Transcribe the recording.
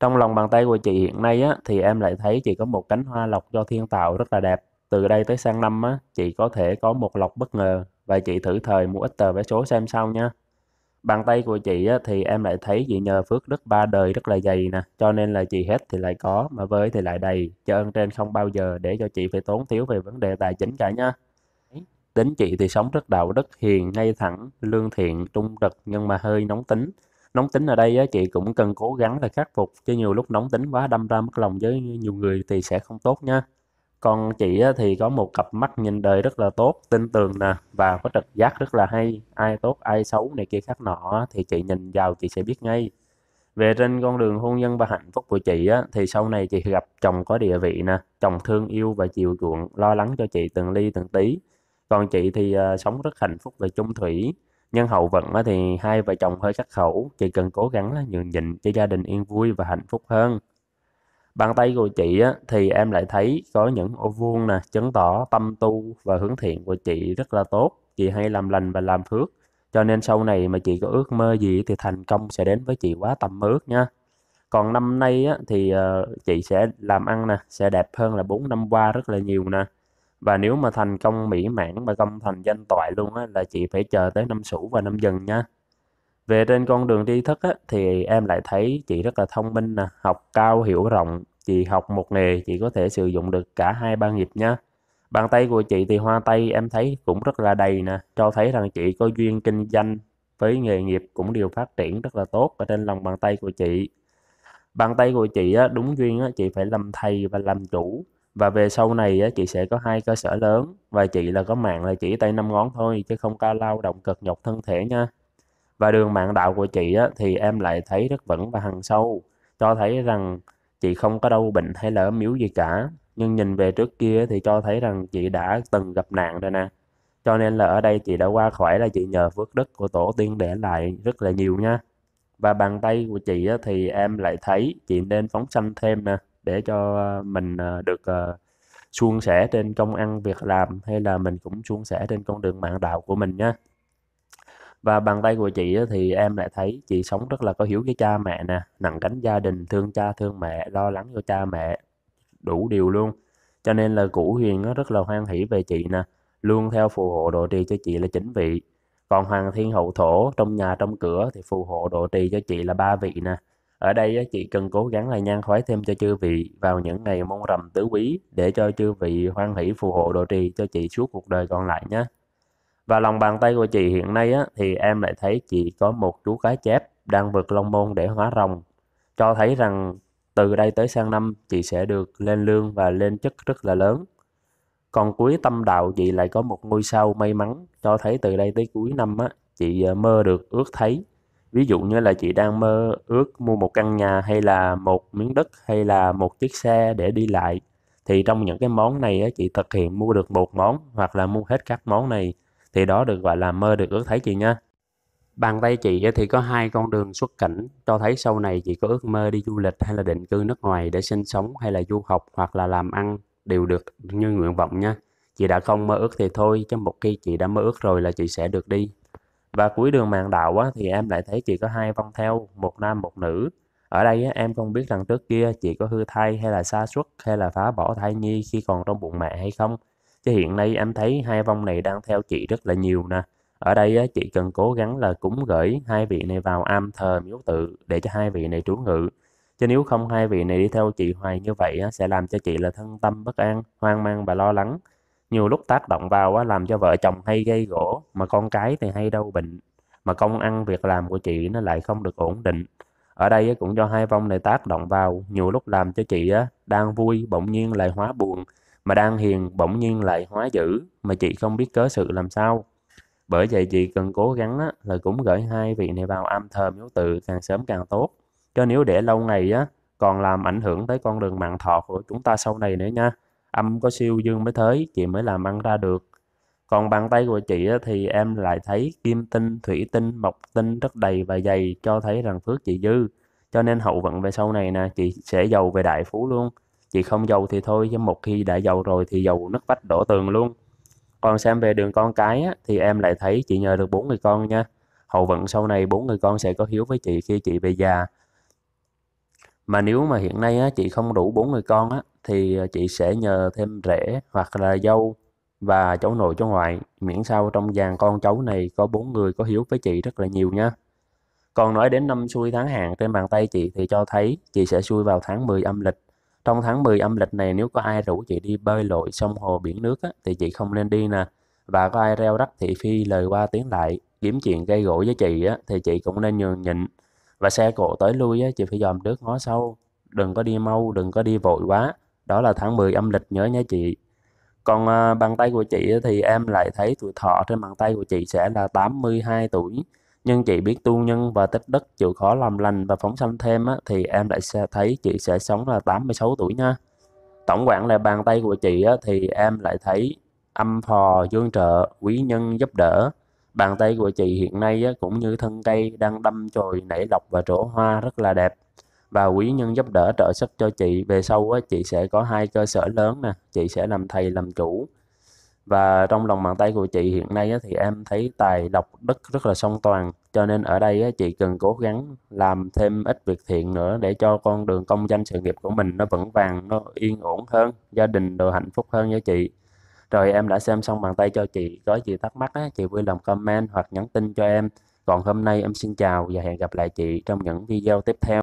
Trong lòng bàn tay của chị hiện nay á, thì em lại thấy chị có một cánh hoa lọc do thiên tạo rất là đẹp. Từ đây tới sang năm á, chị có thể có một lọc bất ngờ và chị thử thời mua ít tờ vé số xem sao nha. Bàn tay của chị á, thì em lại thấy chị nhờ phước đức ba đời rất là dày nè, cho nên là chị hết thì lại có, mà với thì lại đầy, cho ơn trên không bao giờ để cho chị phải tốn thiếu về vấn đề tài chính cả nha. Tính chị thì sống rất đạo đức, hiền, ngay thẳng, lương thiện, trung trực nhưng mà hơi nóng tính nóng tính ở đây á, chị cũng cần cố gắng là khắc phục chứ nhiều lúc nóng tính quá đâm ra mất lòng với nhiều người thì sẽ không tốt nha còn chị á, thì có một cặp mắt nhìn đời rất là tốt tin tưởng nè và có trực giác rất là hay ai tốt ai xấu này kia khác nọ thì chị nhìn vào chị sẽ biết ngay về trên con đường hôn nhân và hạnh phúc của chị á, thì sau này chị gặp chồng có địa vị nè chồng thương yêu và chiều chuộng lo lắng cho chị từng ly từng tí còn chị thì uh, sống rất hạnh phúc và chung thủy nhân hậu vận thì hai vợ chồng hơi khắc khẩu chị cần cố gắng là nhường nhịn cho gia đình yên vui và hạnh phúc hơn bàn tay của chị thì em lại thấy có những ô vuông nè chứng tỏ tâm tu và hướng thiện của chị rất là tốt chị hay làm lành và làm phước cho nên sau này mà chị có ước mơ gì thì thành công sẽ đến với chị quá tầm ước nha còn năm nay thì ờ, chị sẽ làm ăn nè sẽ đẹp hơn là bốn năm qua rất là nhiều nè và nếu mà thành công mỹ mãn mà công thành danh toại luôn á, là chị phải chờ tới năm sửu và năm dần nha về trên con đường tri thức á, thì em lại thấy chị rất là thông minh nè học cao hiểu rộng chị học một nghề chị có thể sử dụng được cả hai ba nghiệp nha bàn tay của chị thì hoa tay em thấy cũng rất là đầy nè cho thấy rằng chị có duyên kinh doanh với nghề nghiệp cũng đều phát triển rất là tốt ở trên lòng bàn tay của chị bàn tay của chị á, đúng duyên á, chị phải làm thầy và làm chủ và về sau này chị sẽ có hai cơ sở lớn và chị là có mạng là chỉ tay năm ngón thôi chứ không ca lao động cực nhọc thân thể nha và đường mạng đạo của chị á, thì em lại thấy rất vững và hằng sâu cho thấy rằng chị không có đau bệnh hay là ốm yếu gì cả nhưng nhìn về trước kia thì cho thấy rằng chị đã từng gặp nạn rồi nè cho nên là ở đây chị đã qua khỏi là chị nhờ phước đức của tổ tiên để lại rất là nhiều nha và bàn tay của chị á, thì em lại thấy chị nên phóng sanh thêm nè để cho ờ, mình ờ, được ờ, suôn sẻ trên công ăn việc làm hay là mình cũng suôn sẻ trên con đường mạng đạo của mình nhé và bàn tay của chị thì em lại thấy chị sống rất là có hiếu với cha mẹ nè nặng cánh gia đình thương cha thương mẹ lo lắng cho cha mẹ đủ điều luôn cho nên là cụ huyền nó rất là hoan hỷ về chị nè luôn theo phù hộ độ trì cho chị là chính vị còn hoàng thiên hậu thổ trong nhà trong cửa thì phù hộ độ trì cho chị là ba vị nè ở đây chị cần cố gắng là nhan khói thêm cho chư vị vào những ngày mông rằm tứ quý để cho chư vị hoan hỷ phù hộ độ trì cho chị suốt cuộc đời còn lại nhé. Và lòng bàn tay của chị hiện nay á, thì em lại thấy chị có một chú cá chép đang vượt long môn để hóa rồng. Cho thấy rằng từ đây tới sang năm chị sẽ được lên lương và lên chức rất là lớn. Còn cuối tâm đạo chị lại có một ngôi sao may mắn cho thấy từ đây tới cuối năm á, chị ờ, mơ được ước thấy ví dụ như là chị đang mơ ước mua một căn nhà hay là một miếng đất hay là một chiếc xe để đi lại thì trong những cái món này á, chị thực hiện mua được một món hoặc là mua hết các món này thì đó được gọi là mơ được ước thấy chị nha bàn tay chị thì có hai con đường xuất cảnh cho thấy sau này chị có ước mơ đi du lịch hay là định cư nước ngoài để sinh sống hay là du học hoặc là làm ăn đều được như nguyện vọng nha chị đã không mơ ước thì thôi chứ một khi chị đã mơ ước rồi là chị sẽ được đi và cuối đường màn đạo á, thì em lại thấy chị có hai vong theo, một nam một nữ. Ở đây á, em không biết rằng trước kia chị có hư thai hay là xa suất hay là phá bỏ thai nhi khi còn trong bụng mẹ hay không. Chứ hiện nay em thấy hai vong này đang theo chị rất là nhiều nè. Ở đây á, chị cần cố gắng là cúng gửi hai vị này vào am thờ miếu tự để cho hai vị này trú ngự. Chứ nếu không hai vị này đi theo chị hoài như vậy á, sẽ làm cho chị là thân tâm bất an, hoang mang và lo lắng nhiều lúc tác động vào làm cho vợ chồng hay gây gỗ mà con cái thì hay đau bệnh mà công ăn việc làm của chị nó lại không được ổn định ở đây cũng do hai vong này tác động vào nhiều lúc làm cho chị á đang vui bỗng nhiên lại hóa buồn mà đang hiền bỗng nhiên lại hóa dữ mà chị không biết cớ sự làm sao bởi vậy chị cần cố gắng á, là cũng gửi hai vị này vào âm thờ miếu tự càng sớm càng tốt cho nếu để lâu ngày á còn làm ảnh hưởng tới con đường mạng thọ của chúng ta sau này nữa nha âm có siêu dương mới thới chị mới làm ăn ra được còn bàn tay của chị thì em lại thấy kim tinh thủy tinh mộc tinh rất đầy và dày cho thấy rằng phước chị dư cho nên hậu vận về sau này nè chị sẽ giàu về đại phú luôn chị không giàu thì thôi chứ một khi đã giàu rồi thì giàu nứt vách đổ tường luôn còn xem về đường con cái thì em lại thấy chị nhờ được bốn người con nha hậu vận sau này bốn người con sẽ có hiếu với chị khi chị về già mà nếu mà hiện nay chị không đủ bốn người con á, thì ờ, chị sẽ nhờ thêm rể hoặc là dâu và cháu nội cháu ngoại miễn sao trong dàn con cháu này có bốn người có hiếu với chị rất là nhiều nha còn nói đến năm xuôi tháng hạn trên bàn tay chị thì cho thấy chị sẽ xuôi vào tháng 10 âm lịch trong tháng 10 âm lịch này nếu có ai rủ chị đi bơi lội sông hồ biển nước á, thì chị không nên đi nè và có ai reo rắc thị phi lời qua tiếng lại kiếm chuyện gây gỗ với chị á, thì chị cũng nên nhường nhịn và xe cộ tới lui á, chị phải dòm trước ngó sau đừng có đi mau đừng có đi vội quá đó là tháng 10 âm lịch nhớ nha chị còn à, bàn tay của chị thì em lại thấy tuổi thọ trên bàn tay của chị sẽ là 82 tuổi nhưng chị biết tu nhân và tích đức chịu khó làm lành và phóng sanh thêm á, thì em lại sẽ thấy chị sẽ sống là 86 tuổi nha tổng quản là bàn tay của chị á, thì em lại thấy âm phò dương trợ quý nhân giúp đỡ bàn tay của chị hiện nay á, cũng như thân cây đang đâm chồi nảy lọc và trổ hoa rất là đẹp và quý nhân giúp đỡ trợ sức cho chị về sau á, chị sẽ có hai cơ sở lớn nè chị sẽ làm thầy làm chủ và trong lòng bàn tay của chị hiện nay á, thì em thấy tài độc đức rất là song toàn cho nên ở đây á, chị cần cố gắng làm thêm ít việc thiện nữa để cho con đường công danh sự nghiệp của mình nó vững vàng nó yên ổn hơn gia đình được hạnh phúc hơn với chị rồi em đã xem xong bàn tay cho chị có gì thắc mắc á, chị vui lòng comment hoặc nhắn tin cho em còn hôm nay em xin chào và hẹn gặp lại chị trong những video tiếp theo